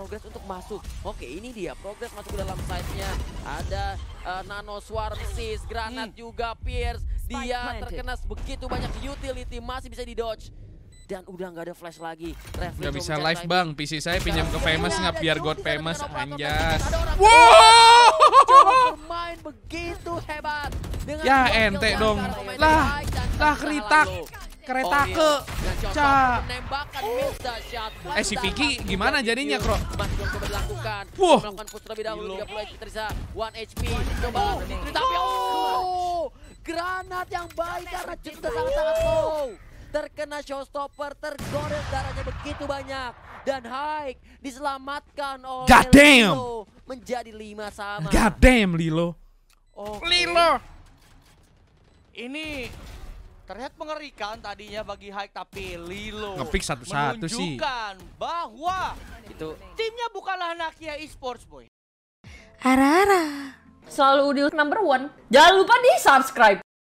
progres untuk masuk. Oke, ini dia progres masuk ke dalam side-nya. Ada uh, Nano Swarm Sis, Granat hmm. juga Pierce. Dia terkena begitu banyak utility masih bisa di dodge dan udah nggak ada flash lagi. Nggak bisa live bang, PC saya pinjam ke Famous nggak biar God Famous anjas. Wow. Bermain begitu hebat. ya ente dong. Lah, lah keritak kereta oh, iya. ke oh. eh si Vicky gimana jadinya Kro wah oh, granat yang baik karena cinta sangat-sangat low terkena showstopper, tergores darahnya begitu banyak. Dan Haik diselamatkan oleh God damn. Lilo menjadi lima sama. God damn Lilo. Oh, Lilo. Ini Terlihat mengerikan tadinya bagi Haik tapi Lilo Ngepick satu-satu sih menunjukkan bahwa itu timnya bukanlah Nakia Esports boy. Arara. Selalu di number one. Jangan lupa di subscribe.